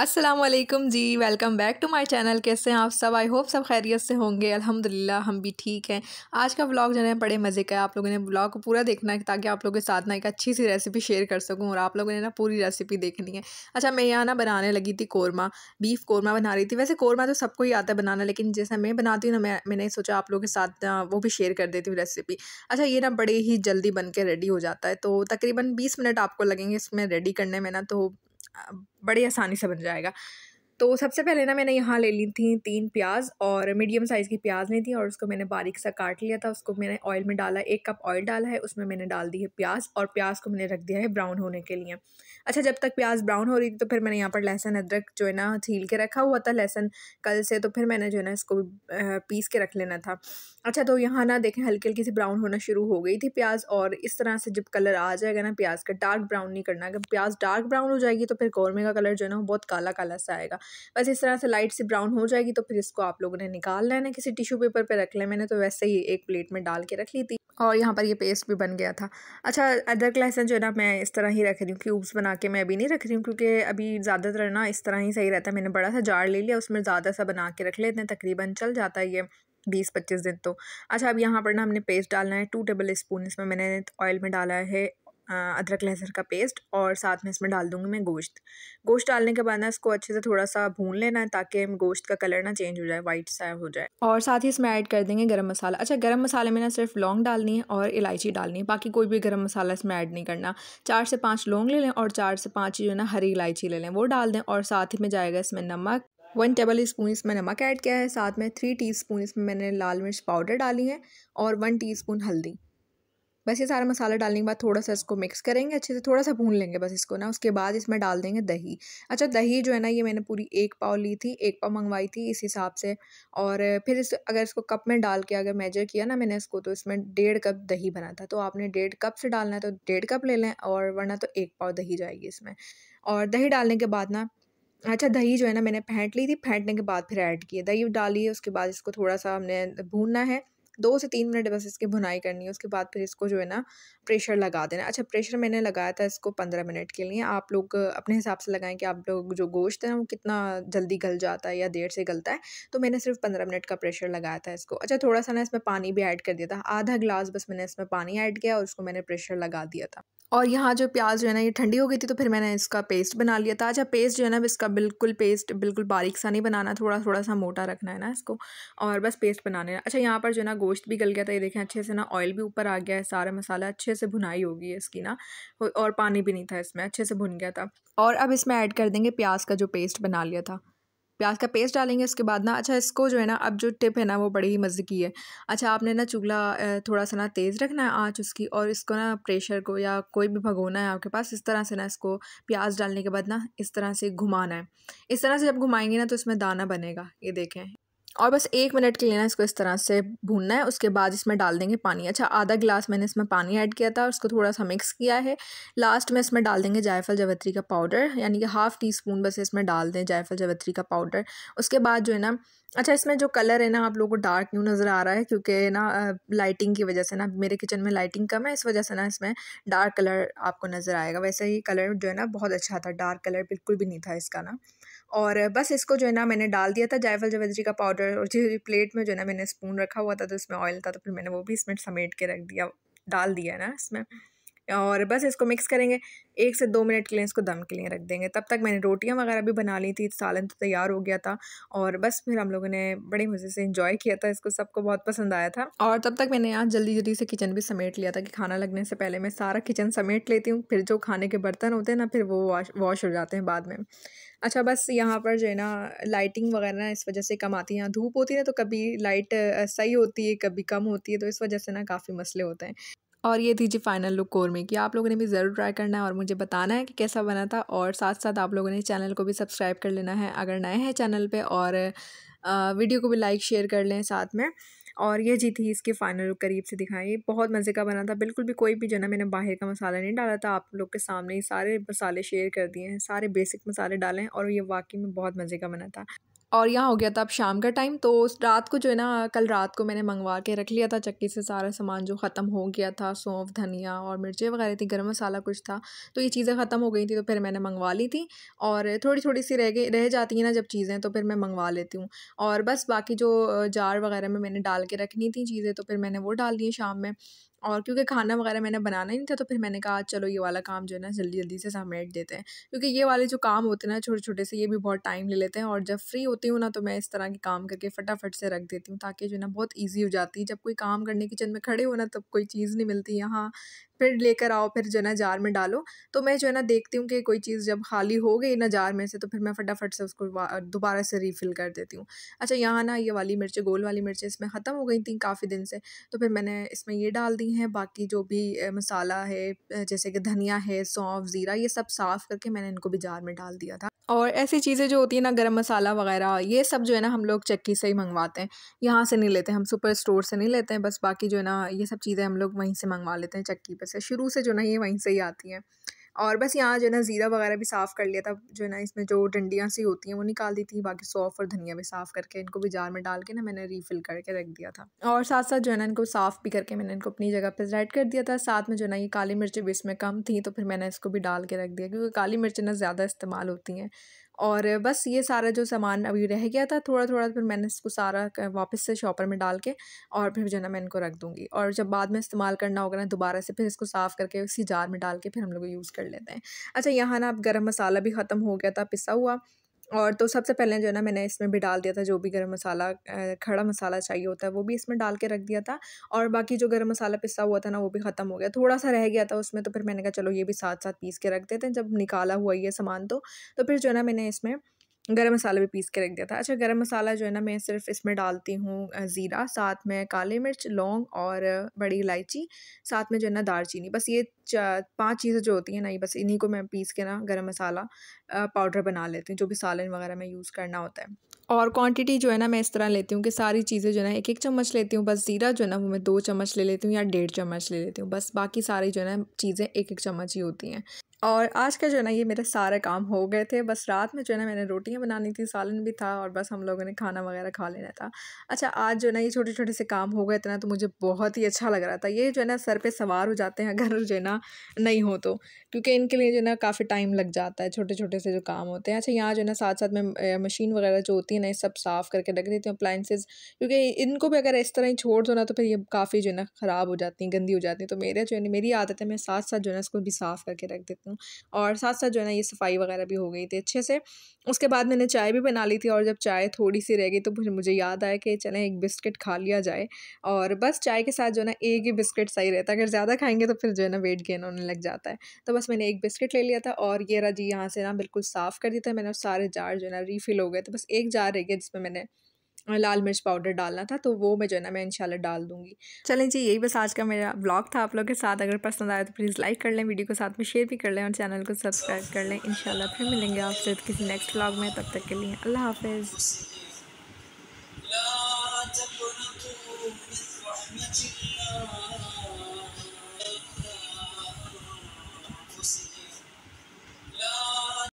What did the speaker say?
Aslam ji welcome back to my channel कैसे हैं आप सब आई होप सब खैरियत से होंगे अल्हम्दुलिल्लाह हम भी ठीक हैं आज का व्लॉग जो है बड़े मज़े का है आप लोगों ने व्लॉग को पूरा देखना है ताकि आप लोगों के साथ ना एक अच्छी सी रेसिपी शेयर कर सकूं और आप लोगों ने ना पूरी रेसिपी देखनी है अच्छा मैं यहाँ ना बनाने लगी थी कौरमा बीफ कौरमा बना रही थी वैसे कौरमा तो सबको ही आता है बनाना लेकिन जैसा मैं बनाती हूँ ना मैं मैंने सोचा आप लोगों के साथ वो भी शेयर कर देती हूँ रेसिपी अच्छा ये ना बड़े ही जल्दी बन के रेडी हो जाता है तो तकरीबन बीस मिनट आपको लगेंगे इसमें रेडी करने में ना तो बड़ी आसानी से बन जाएगा तो सबसे पहले ना मैंने यहाँ ले ली थी तीन प्याज और मीडियम साइज़ की प्याज ली थी और उसको मैंने बारीक सा काट लिया था उसको मैंने ऑयल में डाला एक कप ऑयल डाला है उसमें मैंने डाल दी है प्याज और प्याज को मैंने रख दिया है ब्राउन होने के लिए अच्छा जब तक प्याज ब्राउन हो रही थी तो फिर मैंने यहाँ पर लहसन अदरक जो है ना छील के रखा हुआ था लहसन कल से तो फिर मैंने जो है ना इसको पीस के रख लेना था अच्छा तो यहाँ ना देखें हल्की हल्की सी ब्राउन होना शुरू हो गई थी प्याज और इस तरह से जब कलर आ जाएगा ना प्याज का डार्क ब्राउन नहीं करना अगर प्याज डार्क ब्राउन हो जाएगी तो फिर कौरमे का कलर जो है ना बहुत काला काला सा आएगा बस इस तरह से लाइट सी ब्राउन हो जाएगी तो फिर इसको आप लोगों ने निकाल लेना किसी टिश्यू पेपर पर रख लें मैंने तो वैसे ही एक प्लेट में डाल के रख ली थी और यहाँ पर ये पेस्ट भी बन गया था अच्छा अदरक लहसन जो है ना मैं इस तरह ही रख रही हूँ क्यूब्स बना के मैं अभी नहीं रख रही हूँ क्योंकि अभी ज़्यादातर ना इस तरह ही सही रहता है मैंने बड़ा सा जार ले लिया उसमें ज़्यादा सा बना के रख लेते हैं तकरीबन चल जाता है ये बीस पच्चीस दिन तो अच्छा अब यहाँ पर ना हमने पेस्ट डालना है टू टेबल स्पून इसमें मैंने ऑयल में डाला है अदरक लहसुन का पेस्ट और साथ में इसमें डाल दूँगी मैं गोश्त गोश्त डालने के बाद ना इसको अच्छे से थोड़ा सा भून लेना है ताकि गोश्त का कलर ना चेंज हो जाए वाइट सा हो जाए और साथ ही इसमें ऐड कर देंगे गर्म मसाला अच्छा गर्म मसाले में ना सिर्फ लौंग डालनी है और इलायची डालनी है बाकी कोई भी गर्म मसाला इसमें ऐड नहीं करना चार से पाँच लौंग ले लें और चार से पाँच जो है ना हरी इलायची ले लें वो डाल दें और साथ ही में जाएगा इसमें नमक वन टेबल स्पून इसमें नमक ऐड किया है साथ में थ्री टीस्पून इसमें मैंने लाल मिर्च पाउडर डाली है और वन टीस्पून हल्दी बस ये सारा मसाला डालने के बाद थोड़ा सा इसको मिक्स करेंगे अच्छे से थोड़ा सा भून लेंगे बस इसको ना उसके बाद इसमें डाल देंगे दही अच्छा दही जो है ना ये मैंने पूरी एक पाव ली थी एक पाव मंगवाई थी इस हिसाब से और फिर इस अगर इसको कप में डाल के अगर मेजर किया ना मैंने इसको तो इसमें डेढ़ कप दही बना था तो आपने डेढ़ कप से डालना है तो डेढ़ कप ले लें और वरना तो एक पाव दही जाएगी इसमें और दही डालने के बाद ना अच्छा दही जो है ना मैंने फेंट ली थी फेंटने के बाद फिर ऐड किया दही डाली है उसके बाद इसको थोड़ा सा हमने भूनना है दो से तीन मिनट बस इसकी भुनाई करनी है उसके बाद फिर इसको जो है ना प्रेशर लगा देना अच्छा प्रेशर मैंने लगाया था इसको पंद्रह मिनट के लिए आप लोग अपने हिसाब से लगाएं कि आप लोग जो गोश्त है ना वो कितना जल्दी गल जाता है या देर से गलता है तो मैंने सिर्फ पंद्रह मिनट का प्रेशर लगाया था इसको अच्छा थोड़ा सा ना इसमें पानी भी ऐड कर दिया था आधा ग्लास बस मैंने इसमें पानी ऐड किया और उसको मैंने प्रेशर लगा दिया था और यहाँ जो प्याज जो है ना ये ठंडी हो गई थी तो फिर मैंने इसका पेस्ट बना लिया था अच्छा पेस्ट जो है ना इसका बिल्कुल पेस्ट बिल्कुल बारीक सा नहीं बनाना थोड़ा थोड़ा सा मोटा रखना है ना इसको और बस पेस्ट बनाने अच्छा यहाँ पर जो है ना गोश्त भी गल गया था ये देखें अच्छे से ना ऑयल भी ऊपर आ गया है सारा मसाला अच्छे से भुनाई होगी इसकी ना और पानी भी नहीं था इसमें अच्छे से भुन गया था और अब इसमें ऐड कर देंगे प्याज का जो पेस्ट बना लिया था प्याज का पेस्ट डालेंगे उसके बाद ना अच्छा इसको जो है ना अब जो टिप है ना वो बड़ी ही मज़े की है अच्छा आपने ना चूल्हा थोड़ा सा ना तेज़ रखना है आँच उसकी और इसको ना प्रेशर को या कोई भी भगोना है आपके पास इस तरह से ना इसको प्याज डालने के बाद ना इस तरह से घुमाना है इस तरह से जब घुमाएंगे ना तो इसमें दाना बनेगा ये देखें और बस एक मिनट के लिए ना इसको इस तरह से भूनना है उसके बाद इसमें डाल देंगे पानी अच्छा आधा गिलास मैंने इसमें पानी ऐड किया था उसको थोड़ा सा मिक्स किया है लास्ट में इसमें डाल देंगे जायफल जवत्री का पाउडर यानी कि हाफ़ टी स्पून बस इसमें डाल दें जायफल जवत्री का पाउडर उसके बाद जो है ना अच्छा इसमें जो कलर है ना आप लोगों को डार्क क्यों नज़र आ रहा है क्योंकि ना लाइटिंग की वजह से ना मेरे किचन में लाइटिंग कम है इस वजह से ना इसमें डार्क कलर आपको नज़र आएगा वैसे ही कलर जो है ना बहुत अच्छा था डार्क कलर बिल्कुल भी नहीं था इसका ना और बस इसको जो है ना मैंने डाल दिया था जायफल जवेदरी का पाउडर और जो प्लेट में जो है ना मैंने स्पून रखा हुआ था तो उसमें ऑयल था तो फिर मैंने वो भी इसमें समेट के रख दिया डाल दिया ना इसमें और बस इसको मिक्स करेंगे एक से दो मिनट के लिए इसको दम के लिए रख देंगे तब तक मैंने रोटियां वगैरह भी बना ली थी सालन तो तैयार हो गया था और बस फिर हम लोगों ने बड़े मज़े से इंजॉय किया था इसको सबको बहुत पसंद आया था और तब तक मैंने यहाँ जल्दी जल्दी से किचन भी समेट लिया था कि खाना लगने से पहले मैं सारा किचन समेट लेती हूँ फिर जो खाने के बर्तन होते हैं ना फिर वो वॉश वॉश हो जाते हैं बाद में अच्छा बस यहाँ पर जो है ना लाइटिंग वगैरह ना इस वजह से कम आती है यहाँ धूप होती है ना तो कभी लाइट सही होती है कभी कम होती है तो इस वजह से ना काफ़ी मसले होते हैं और ये थी जी फाइनल लुक कोरमे की आप लोगों ने भी ज़रूर ट्राई करना है और मुझे बताना है कि कैसा बना था और साथ साथ आप लोगों ने चैनल को भी सब्सक्राइब कर लेना है अगर नए हैं चैनल पे और वीडियो को भी लाइक शेयर कर लें साथ में और ये जी थी इसके फाइनल लुक करीब से दिखाई बहुत मज़े का बना था बिल्कुल भी कोई भी जो ना मैंने बाहर का मसाला नहीं डाला था आप लोग के सामने ही सारे मसाले शेयर कर दिए हैं सारे बेसिक मसाले डाले हैं और ये वाकई में बहुत मज़े का बना था और यहाँ हो गया था अब शाम का टाइम तो रात को जो है ना कल रात को मैंने मंगवा के रख लिया था चक्की से सारा सामान जो ख़त्म हो गया था सौंफ धनिया और मिर्चें वगैरह थी गर्म मसाला कुछ था तो ये चीज़ें ख़त्म हो गई थी तो फिर मैंने मंगवा ली थी और थोड़ी थोड़ी सी रह गई रह जाती हैं ना जब चीज़ें तो फिर मैं मंगवा लेती हूँ और बस बाकी जो जार वगैरह में मैंने डाल के रखनी थी चीज़ें तो फिर मैंने वो डाल दी शाम में और क्योंकि खाना वगैरह मैंने बनाना ही नहीं था तो फिर मैंने कहा चलो ये वाला काम जो है ना जल्दी जल्दी से समेट देते हैं क्योंकि ये वाले जो काम होते हैं ना छोटे छोटे से ये भी बहुत टाइम ले लेते हैं और जब फ्री होती हूँ ना तो मैं इस तरह के काम करके फटाफट से रख देती हूँ ताकि जो है ना बहुत ईजी हो जाती है जब कोई काम करने किचन में खड़े हो ना तब कोई चीज़ नहीं मिलती यहाँ फिर लेकर आओ फिर जो है ना जार में डालो तो मैं जो है ना देखती हूँ कि कोई चीज़ जब खाली हो गई ना जार में से तो फिर मैं फटाफट से उसको दोबारा से रीफिल कर देती हूँ अच्छा यहाँ ना ये वाली मिर्चें गोल वाली मिर्चें इसमें ख़त्म हो गई थी काफ़ी दिन से तो फिर मैंने इसमें ये डाल दी हैं बाकी जो भी मसाला है जैसे कि धनिया है सौंफ ज़ीरा ये सब साफ़ करके मैंने इनको भी जार में डाल दिया था और ऐसी चीज़ें जो होती है ना गरम मसाला वगैरह ये सब जो है ना हम लोग चक्की से ही मंगवाते हैं यहाँ से नहीं लेते हम सुपर स्टोर से नहीं लेते हैं बस बाकी जो है ना ये सब चीज़ें हम लोग वहीं से मंगवा लेते हैं चक्की पर से शुरू से जो ना ये वहीं से ही आती हैं और बस यहाँ जो है ना ज़ीरा वगैरह भी साफ़ कर लिया था जो है ना इसमें जो डंडियाँ सी होती हैं वो निकाल दी थी बाकी सौफ़ और धनिया भी साफ़ करके इनको भी जार में डाल के ना मैंने रीफ़िल करके रख दिया था और साथ साथ जो है ना इनको साफ़ भी करके मैंने इनको अपनी जगह पर रेड कर दिया था साथ में जो है ना ये काली मिर्च भी इसमें कम थी तो फिर मैंने इसको भी डाल के रख दिया क्योंकि काली मिर्चें ना ज़्यादा इस्तेमाल होती हैं और बस ये सारा जो सामान अभी रह गया था थोड़ा थोड़ा फिर मैंने इसको सारा वापस से शॉपर में डाल के और फिर जो है ना मैं इनको रख दूँगी और जब बाद में इस्तेमाल करना होगा ना दोबारा से फिर इसको साफ़ करके उसी जार में डाल के फिर हम लोग यूज़ कर लेते हैं अच्छा यहाँ ना अब गर्म मसाला भी ख़त्म हो गया था पिसा हुआ और तो सबसे पहले जो है ना मैंने इसमें भी डाल दिया था जो भी गरम मसाला खड़ा मसाला चाहिए होता है वो भी इसमें डाल के रख दिया था और बाकी जो गरम मसाला पिसा हुआ था ना वो भी ख़त्म हो गया थोड़ा सा रह गया था उसमें तो फिर मैंने कहा चलो ये भी साथ साथ पीस के रख देते हैं जब निकाला हुआ ये सामान तो तो फिर जो है ना मैंने इसमें गर्म मसाला भी पीस के रख दिया था अच्छा गर्म मसाला जो है ना मैं सिर्फ इसमें डालती हूँ ज़ीरा साथ में काली मिर्च लौंग और बड़ी इलायची साथ में जो है ना दालचीनी बस ये पांच चीज़ें जो होती हैं ना ये बस इन्हीं को मैं पीस के ना गरम मसाला पाउडर बना लेती हूँ जो भी सालन वगैरह में यूज़ करना होता है और क्वांटिटी जो है ना मैं इस तरह लेती हूँ कि सारी चीज़ें जो है ना एक एक चम्मच लेती हूँ बस ज़ीरा जो है ना वो मैं दो चम्मच ले लेती हूँ या डेढ़ चम्मच ले लेती हूँ बस बाकी सारी जो है ना चीज़ें एक एक चम्मच ही होती हैं और आज का जो है ना ये मेरे सारे काम हो गए थे बस रात में जो है ना मैंने रोटियां बनानी थी सालन भी था और बस हम लोगों ने खाना वगैरह खा लेना था अच्छा आज जो है ना ये छोटे छोटे से काम हो गए थे ना तो मुझे बहुत ही अच्छा लग रहा था ये जो है ना सर पे सवार हो जाते हैं अगर जो है ना ना नहीं हो तो क्योंकि इनके लिए जो है ना काफ़ी टाइम लग जाता है छोटे छोटे से जो काम होते हैं अच्छा यहाँ जो है ना साथ साथ में मशीन वगैरह जो होती है ना ये सब साफ़ करके रख देती हूँ अप्लाइंसेज क्योंकि इनको भी अगर इस तरह ही छोड़ दो ना तो फिर ये काफ़ी जो है ना ख़राब हो जाती हैं गंदी हो जाती हैं तो मेरे जो है मेरी आदत है मैं साथ साथ जो है ना इसको भी साफ़ करके रख देती हूँ और साथ साथ जो है ना ये सफाई वगैरह भी हो गई थी अच्छे से उसके बाद मैंने चाय भी बना ली थी और जब चाय थोड़ी सी रह गई तो फिर मुझे याद आया कि चलें एक बिस्किट खा लिया जाए और बस चाय के साथ जो है ना एक ही बिस्किट सही रहता है अगर ज़्यादा खाएंगे तो फिर जो है ना वेट कहना होने लग जाता है तो बस मैंने एक बिस्किट ले लिया था और ये रहा जी यहाँ से ना बिल्कुल साफ़ कर दिया था मैंने सारे जार जो है ना रीफिल हो गए तो बस एक जार रह गया जिसमें मैंने लाल मिर्च पाउडर डालना था तो वो मैं जो है ना मैं इंशाल्लाह डाल दूंगी चलें जी यही बस आज का मेरा ब्लॉग था आप लोगों के साथ अगर पसंद आया तो प्लीज़ लाइक कर लें वीडियो को साथ में शेयर भी कर लें और चैनल को सब्सक्राइब कर लें इंशाल्लाह फिर मिलेंगे आपसे किसी नेक्स्ट ब्लॉग में तब तक के लिए अल्लाह हाफिज़